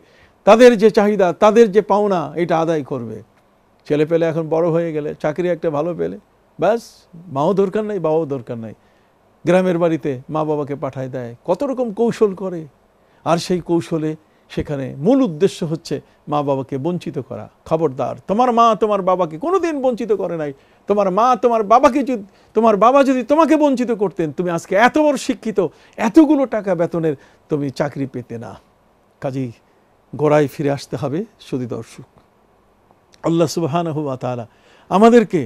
তাদের যে চাহিদা তাদের যে পাওনা এটা আদায় করবে ছেলে পেলে এখন বড় হয়ে গেলে চাকরি একটা ভালো পেলে ব্যাস মাও দরকার নাই বাবাও দরকার নাই গ্রামের বাড়িতে মা বাবাকে পাঠায় দেয় কত রকম কৌশল করে আর সেই কৌশলে সেখানে মূল উদ্দেশ্য হচ্ছে মা বাবাকে বঞ্চিত করা খবরদার তোমার মা তোমার বাবাকে কোনো দিন বঞ্চিত করে নাই তোমার মা তোমার বাবাকে যদি তোমার বাবা যদি তোমাকে বঞ্চিত করতেন তুমি আজকে এত বড় শিক্ষিত এতগুলো টাকা বেতনের তুমি চাকরি পেতে না কাজেই গোড়ায় ফিরে আসতে হবে শুধু দর্শক আল্লাহ সুবাহান হুয়া আমাদেরকে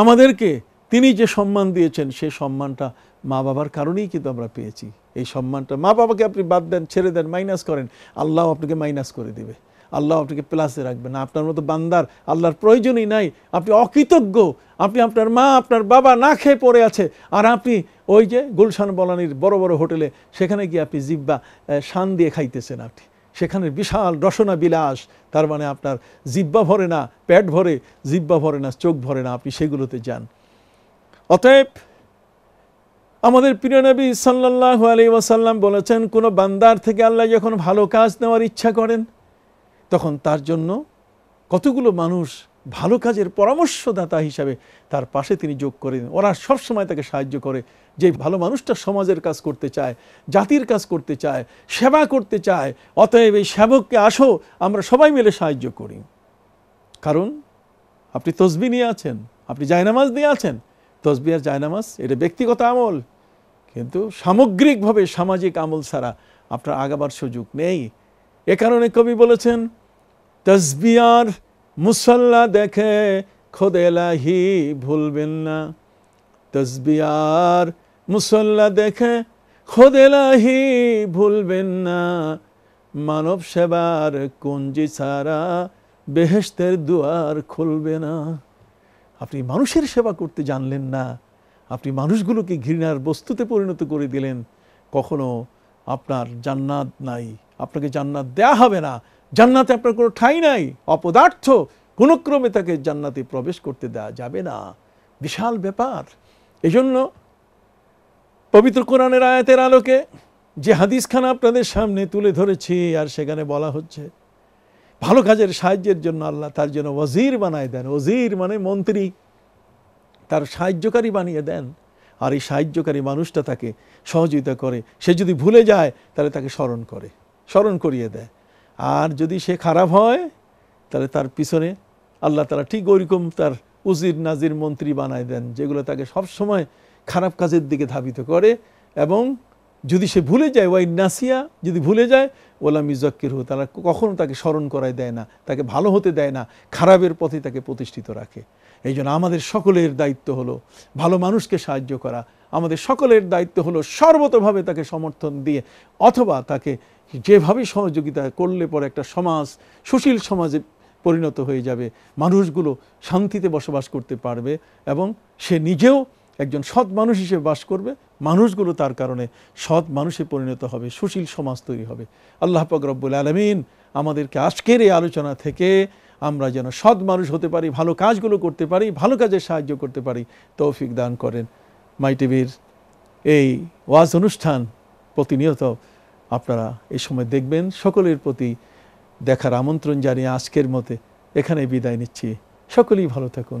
আমাদেরকে তিনি যে সম্মান দিয়েছেন সে সম্মানটা মা বাবার কারণেই কিন্তু আমরা পেয়েছি এই সম্মানটা মা বাবাকে আপনি বাদ দেন ছেড়ে দেন মাইনাস করেন আল্লাহ আপনাকে মাইনাস করে দেবে আল্লাহ আপনাকে প্লাসে রাখবে না আপনার মতো বান্দার আল্লাহর প্রয়োজনই নাই আপনি অকৃতজ্ঞ আপনি আপনার মা আপনার বাবা না খেয়ে পড়ে আছে আর আপনি ওই যে গুলশান বলানির বড় বড় হোটেলে সেখানে গিয়ে আপনি জিব্বা শান দিয়ে খাইতেছেন আপনি সেখানে বিশাল রসনা বিলাস তার মানে আপনার জিব্বা ভরে না প্যাট ভরে জিব্বা ভরে না চোখ ভরে না আপনি সেগুলোতে যান অতএব আমাদের প্রিয় নবী সাল্লাহ আলী ওয়াসাল্লাম বলেছেন কোনো বান্দার থেকে আল্লাহ যখন ভালো কাজ নেওয়ার ইচ্ছা করেন তখন তার জন্য কতগুলো মানুষ ভালো কাজের পরামর্শদাতা হিসাবে তার পাশে তিনি যোগ করেন ওরা সবসময় তাকে সাহায্য করে যে ভালো মানুষটা সমাজের কাজ করতে চায় জাতির কাজ করতে চায় সেবা করতে চায় অতএব এই সেবককে আসো আমরা সবাই মিলে সাহায্য করি কারণ আপনি তসবি নিয়ে আছেন আপনি জায়নামাজ দিয়ে আছেন তসবিহার জায়নামাজ এটা ব্যক্তিগত আমল কিন্তু সামগ্রিকভাবে সামাজিক আমল ছাড়া আপনার আগাবার সুযোগ নেই এ কারণে কবি বলেছেন তসবিয়ার মুসল্লা দেখে খোদেলাহি ভুলবেন না তসবিয়ার মুসল্লা দেখে খোদেলাহি ভুলবেন না মানব সেবার কুঞ্জি ছাড়া বেহেস্তের দুয়ার খুলবে না আপনি মানুষের সেবা করতে জানলেন না আপনি মানুষগুলোকে ঘৃণার বস্তুতে পরিণত করে দিলেন কখনো আপনার জান্নাত নাই আপনাকে জান্নাত দেয়া হবে না জান্নাতে আপনার কোনো ঠাঁই নাই অপদার্থ কোনো ক্রমে তাকে জান্নাতে প্রবেশ করতে দেয়া যাবে না বিশাল ব্যাপার এজন্য পবিত্র কোরআনের আয়াতের আলোকে যে হাদিসখানা আপনাদের সামনে তুলে ধরেছি আর সেখানে বলা হচ্ছে ভালো কাজের সাহায্যের জন্য আল্লাহ তার জন্য ওজির বানায় দেন ওজির মানে মন্ত্রী তার সাহায্যকারী বানিয়ে দেন আর এই সাহায্যকারী মানুষটা তাকে সহযোগিতা করে সে যদি ভুলে যায় তাহলে তাকে স্মরণ করে স্মরণ করিয়ে দেয় আর যদি সে খারাপ হয় তাহলে তার পিছনে আল্লাহ তারা ঠিক ওইরকম তার উজির নাজির মন্ত্রী বানায় দেন যেগুলো তাকে সবসময় খারাপ কাজের দিকে ধাবিত করে এবং যদি সে ভুলে যায় ওয়াই নাসিয়া যদি ভুলে যায় ওলাম মিজাক্কির হু তারা কখনো তাকে স্মরণ করায় দেয় না তাকে ভালো হতে দেয় না খারাপের পথে তাকে প্রতিষ্ঠিত রাখে এই জন্য আমাদের সকলের দায়িত্ব হলো ভালো মানুষকে সাহায্য করা আমাদের সকলের দায়িত্ব হলো সর্বতভাবে তাকে সমর্থন দিয়ে অথবা তাকে যেভাবে সহযোগিতা করলে পরে একটা সমাজ সুশীল সমাজে পরিণত হয়ে যাবে মানুষগুলো শান্তিতে বসবাস করতে পারবে এবং সে নিজেও একজন সৎ মানুষ হিসেবে বাস করবে মানুষগুলো তার কারণে সৎ মানুষে পরিণত হবে সুশীল সমাজ তৈরি হবে আল্লাহ পাক আলমিন আমাদেরকে আজকের এই আলোচনা থেকে আমরা যেন সৎ মানুষ হতে পারি ভালো কাজগুলো করতে পারি ভালো কাজে সাহায্য করতে পারি তৌফিক দান করেন মাই টিভির এই ওয়াজ অনুষ্ঠান প্রতিনিয়ত আপনারা এই সময় দেখবেন সকলের প্রতি দেখার আমন্ত্রণ জানিয়ে আজকের মতে এখানে বিদায় নিচ্ছি সকলেই ভালো থাকুন